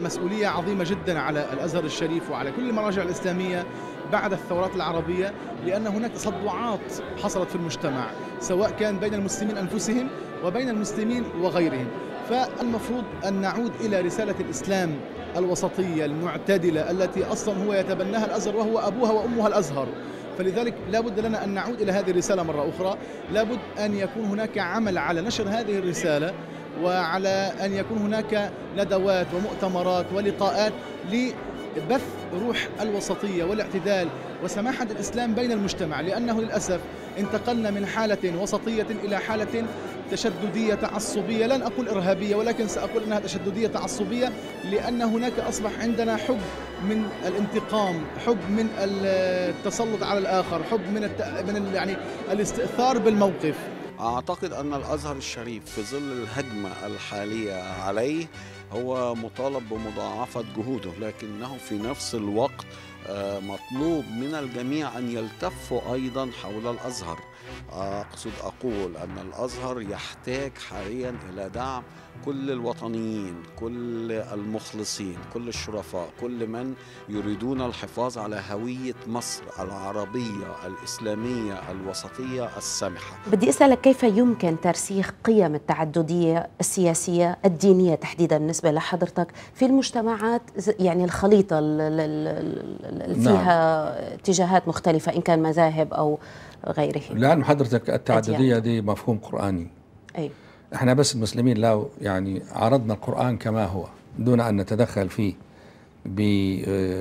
مسؤولية عظيمة جدا على الأزهر الشريف وعلى كل المراجع الإسلامية بعد الثورات العربية لأن هناك تصدعات حصلت في المجتمع سواء كان بين المسلمين أنفسهم وبين المسلمين وغيرهم فالمفروض أن نعود إلى رسالة الإسلام الوسطية المعتدلة التي أصلا هو يتبناها الأزهر وهو أبوها وأمها الأزهر فلذلك لا بد لنا أن نعود إلى هذه الرسالة مرة أخرى لا بد أن يكون هناك عمل على نشر هذه الرسالة وعلى أن يكون هناك ندوات ومؤتمرات ولقاءات لبث روح الوسطية والاعتدال وسماحة الإسلام بين المجتمع لأنه للأسف انتقلنا من حالة وسطية إلى حالة تشددية تعصبية لن أقول إرهابية ولكن سأقول أنها تشددية تعصبية لأن هناك أصبح عندنا حب من الانتقام حب من التسلط على الآخر حب من, الت... من ال... يعني الاستئثار بالموقف أعتقد أن الأزهر الشريف في ظل الهجمة الحالية عليه هو مطالب بمضاعفة جهوده لكنه في نفس الوقت آه، مطلوب من الجميع أن يلتفوا أيضا حول الأزهر أقصد أقول أن الأزهر يحتاج حاليا إلى دعم كل الوطنيين كل المخلصين كل الشرفاء كل من يريدون الحفاظ على هوية مصر العربية الإسلامية الوسطية السمحة بدي أسألك كيف يمكن ترسيخ قيم التعددية السياسية الدينية تحديدا بالنسبة لحضرتك في المجتمعات يعني الخليطة اللي نعم. فيها نعم. اتجاهات مختلفة إن كان مذاهب أو غيره لأن حضرتك التعددية دي مفهوم قرآني أي احنا بس المسلمين لو يعني عرضنا القرآن كما هو دون أن نتدخل فيه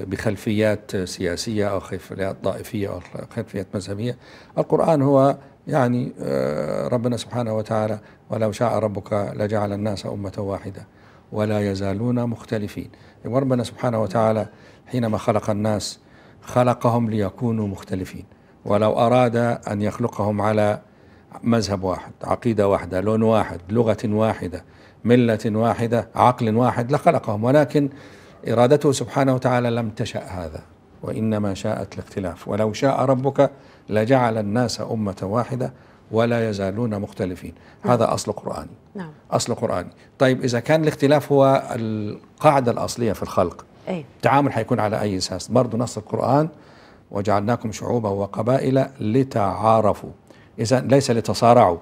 بخلفيات سياسية أو خلفيات طائفية أو خلفيات مذهبية القرآن هو يعني آه، ربنا سبحانه وتعالى ولو شاء ربك لجعل الناس أمة واحدة ولا يزالون مختلفين وربنا سبحانه وتعالى حينما خلق الناس خلقهم ليكونوا مختلفين ولو أراد أن يخلقهم على مذهب واحد عقيدة واحدة لون واحد لغة واحدة ملة واحدة عقل واحد لخلقهم ولكن إرادته سبحانه وتعالى لم تشأ هذا وإنما شاءت الاختلاف ولو شاء ربك لجعل الناس أمة واحدة ولا يزالون مختلفين نعم. هذا أصل قرآني نعم. أصل قرآني نعم. طيب إذا كان الاختلاف هو القاعدة الأصلية في الخلق أي. التعامل حيكون على أي أساس برضه نص القرآن وجعلناكم شعوبا وقبائل لتعارفوا اذا ليس لتصارعوا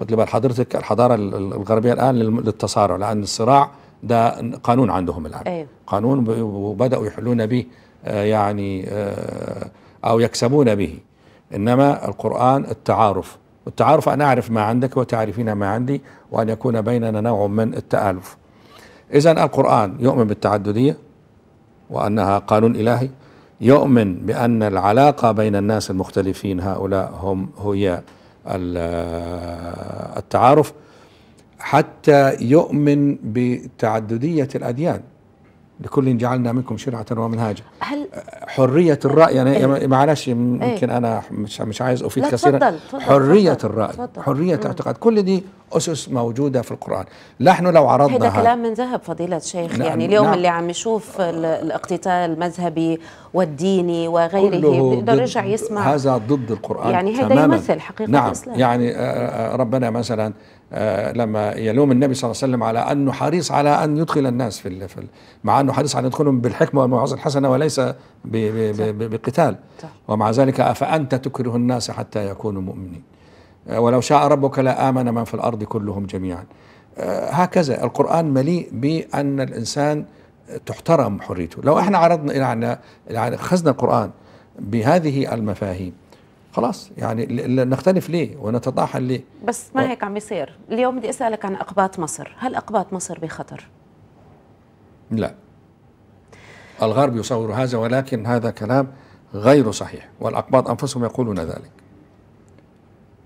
خد لي حضرتك الحضاره الغربيه الان للتصارع لان الصراع ده قانون عندهم الان أيوه. قانون وبداوا يحلون به آه، يعني آه، او يكسبون به انما القران التعارف والتعارف ان اعرف ما عندك وتعرفين ما عندي وان يكون بيننا نوع من التالف اذا القران يؤمن بالتعدديه وانها قانون الهي يؤمن بأن العلاقة بين الناس المختلفين هؤلاء هم هي التعارف حتى يؤمن بتعددية الأديان لكل جعلنا منكم شرعة ومنهاجا هل حرية الرأي أنا يعني معلش يمكن إيه. أنا مش مش عايز أفيد كثيرا حرية الرأي حرية اعتقاد كل دي أسس موجودة في القرآن نحن لو عرضنا هذا كلام من ذهب فضيلة شيخ نعم يعني اليوم نعم اللي عم يشوف الاقتتال المذهبي والديني وغيره بيقدر يرجع يسمع هذا ضد القرآن يعني هذا يمثل حقيقة نعم الإسلام يعني آه، آه، ربنا مثلا آه، لما يلوم النبي صلى الله عليه وسلم على انه حريص على ان يدخل الناس في, في مع انه حريص على يدخلهم بالحكمه والموعظه الحسنه وليس بقتال ومع ذلك افانت تكره الناس حتى يكونوا مؤمنين آه، ولو شاء ربك لآمن من في الأرض كلهم جميعا آه، هكذا القرآن مليء بأن الإنسان تحترم حريته لو احنا عرضنا خزنا القرآن بهذه المفاهيم خلاص يعني نختلف ليه ونتطاحن ليه بس ما هيك عم يصير اليوم بدي اسالك عن اقباط مصر هل اقباط مصر بخطر لا الغرب يصور هذا ولكن هذا كلام غير صحيح والاقباط انفسهم يقولون ذلك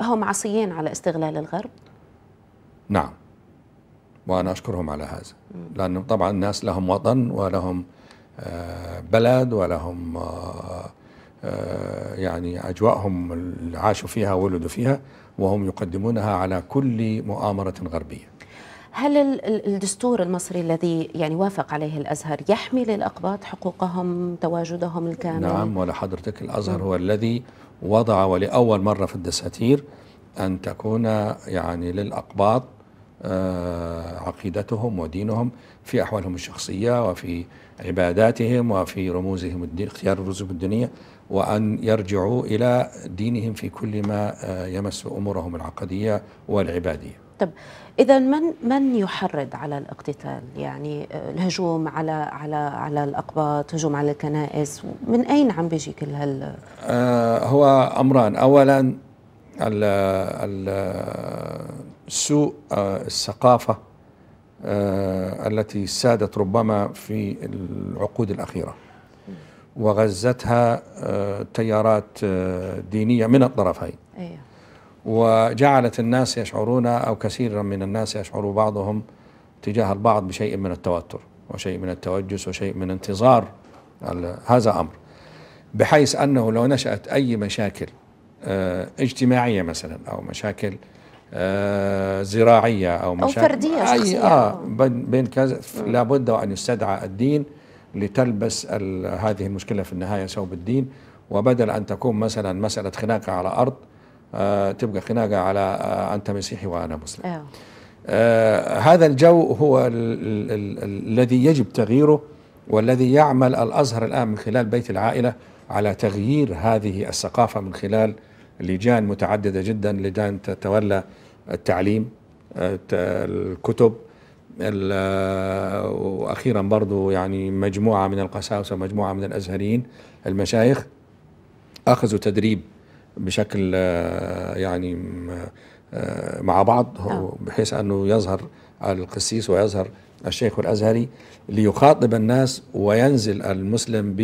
هم عصيين على استغلال الغرب؟ نعم وأنا أشكرهم على هذا لأنهم طبعا الناس لهم وطن ولهم آه، بلد ولهم آه، آه، يعني أجواءهم اللي عاشوا فيها ولدوا فيها وهم يقدمونها على كل مؤامرة غربية هل الدستور المصري الذي يعني وافق عليه الازهر يحمي للاقباط حقوقهم تواجدهم الكامل؟ نعم ولا حضرتك الازهر هو الذي وضع ولأول مرة في الدساتير أن تكون يعني للأقباط آه، عقيدتهم ودينهم في أحوالهم الشخصية وفي عباداتهم وفي رموزهم الدين اختيار الرسوم الدينية وأن يرجعوا إلى دينهم في كل ما آه، يمس أمورهم العقدية والعبادية طب اذا من من يحرض على الاقتتال يعني آه، الهجوم على على على الاقباط هجوم على الكنائس من اين عم بيجي كل هال آه هو امران اولا سوء آه، الثقافه آه، التي سادت ربما في العقود الاخيره وغزتها تيارات دينيه من الطرفين ايوه وجعلت الناس يشعرون أو كثيرا من الناس يشعر بعضهم تجاه البعض بشيء من التوتر وشيء من التوجس وشيء من انتظار هذا أمر بحيث أنه لو نشأت أي مشاكل آه، اجتماعية مثلا أو مشاكل آه، زراعية أو مشاكل أو فردية أي آه بين كذا لابد وأن يستدعى الدين لتلبس هذه المشكلة في النهاية ثوب الدين وبدل أن تكون مثلا مسألة خناقة على أرض آه، تبقى خناقه على آه، انت مسيحي وانا مسلم أيوه. آه هذا الجو هو الذي يجب تغييره والذي يعمل الازهر الان من خلال بيت العائله على تغيير هذه الثقافه من خلال لجان متعدده جدا لجان تتولى التعليم آه، الكتب واخيرا برضو يعني مجموعه من القساوسه ومجموعه من الازهريين المشايخ اخذوا تدريب بشكل آه، يعني آه، مع بعض نعم. بحيث انه يظهر القسيس ويظهر الشيخ الازهري ليخاطب الناس وينزل المسلم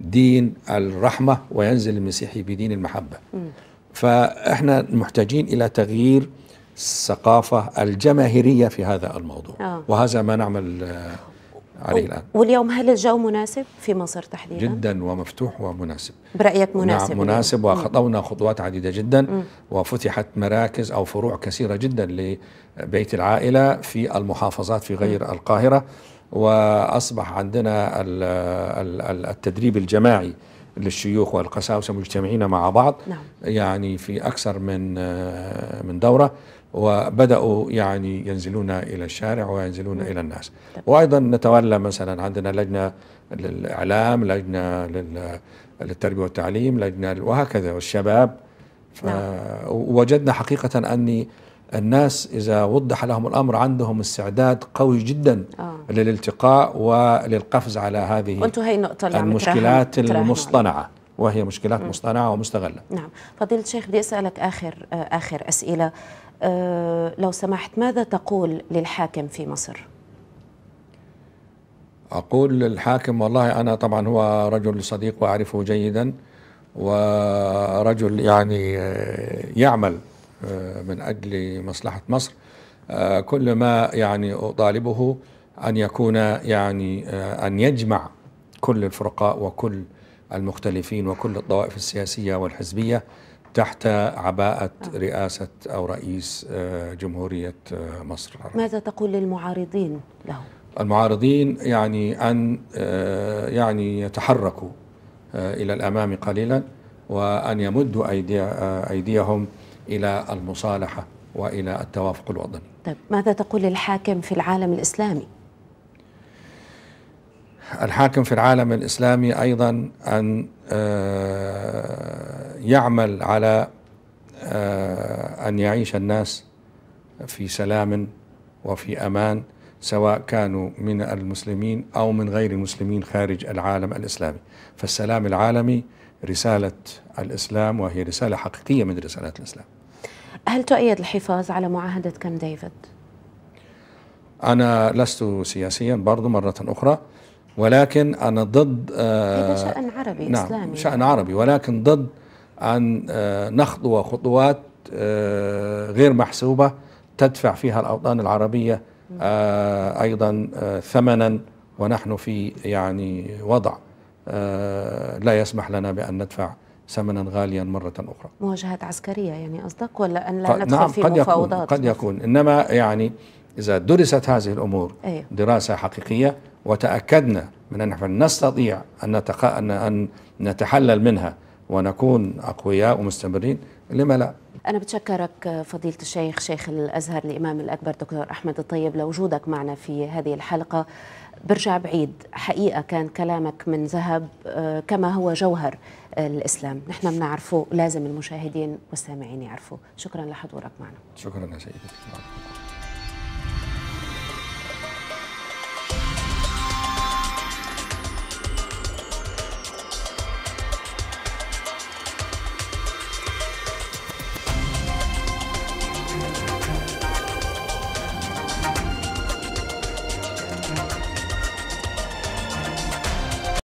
بدين الرحمه وينزل المسيحي بدين المحبه. فاحنا محتاجين الى تغيير الثقافه الجماهيريه في هذا الموضوع آه. وهذا ما نعمل عليه الآن واليوم هل الجو مناسب في مصر تحديدا؟ جدا ومفتوح ومناسب برأيك مناسب نعم مناسب وخطونا خطوات عديدة جدا مم. وفتحت مراكز أو فروع كثيرة جدا لبيت العائلة في المحافظات في غير مم. القاهرة وأصبح عندنا التدريب الجماعي للشيوخ والقساوسة مجتمعين مع بعض نعم. يعني في أكثر من آه، من دورة وبدأوا يعني ينزلون إلى الشارع وينزلون مم. إلى الناس طب. وأيضا نتولى مثلا عندنا لجنة للإعلام لجنة للتربية والتعليم لجنة وهكذا والشباب نعم. وجدنا حقيقة أني الناس إذا وضح لهم الأمر عندهم استعداد قوي جدا آه. للالتقاء وللقفز على هذه وانتوا هي النقطة اللي المشكلات المصطنعة وهي مشكلات مصطنعة ومستغلة نعم فضيلة الشيخ بدي أسألك آخر آه، آخر أسئلة آه لو سمحت ماذا تقول للحاكم في مصر؟ أقول للحاكم والله أنا طبعا هو رجل صديق وأعرفه جيدا ورجل يعني آه، يعمل آه، من أجل مصلحة مصر آه، كل ما يعني أطالبه أن يكون يعني آه، أن يجمع كل الفرقاء وكل المختلفين وكل الطوائف السياسية والحزبية تحت عباءة رئاسة أو رئيس جمهورية مصر العربية. ماذا تقول للمعارضين له؟ المعارضين يعني أن يعني يتحركوا إلى الأمام قليلا وأن يمدوا أيدي أيديهم إلى المصالحة وإلى التوافق الوطني طيب ماذا تقول للحاكم في العالم الإسلامي؟ الحاكم في العالم الإسلامي أيضا أن آه، يعمل على آه، أن يعيش الناس في سلام وفي أمان سواء كانوا من المسلمين أو من غير المسلمين خارج العالم الإسلامي فالسلام العالمي رسالة الإسلام وهي رسالة حقيقية من رسالات الإسلام هل تؤيد الحفاظ على معاهدة كام ديفيد؟ أنا لست سياسيا برضو مرة أخرى ولكن أنا ضد آه، هذا شأن عربي نعم إسلامي شأن عربي ولكن ضد أن آه، نخطو خطوات آه، غير محسوبة تدفع فيها الأوطان العربية أيضا ثمنا ونحن في يعني وضع لا يسمح لنا بأن ندفع ثمنا غاليا مرة أخرى مواجهات عسكرية يعني أصدق ولا أن لا ندخل نعم في قد مفاوضات يكون قد يكون إنما يعني إذا درست هذه الأمور أيوه. دراسة حقيقية وتأكدنا من أن نستطيع أن, نتق... أن نتحلل منها ونكون أقوياء ومستمرين لما لا أنا بتشكرك فضيلة الشيخ شيخ الأزهر الإمام الأكبر دكتور أحمد الطيب لوجودك معنا في هذه الحلقة برجع بعيد حقيقة كان كلامك من ذهب آه، كما هو جوهر الإسلام نحن بنعرفه لازم المشاهدين والسامعين يعرفوه شكرا لحضورك معنا شكرا يا سيدي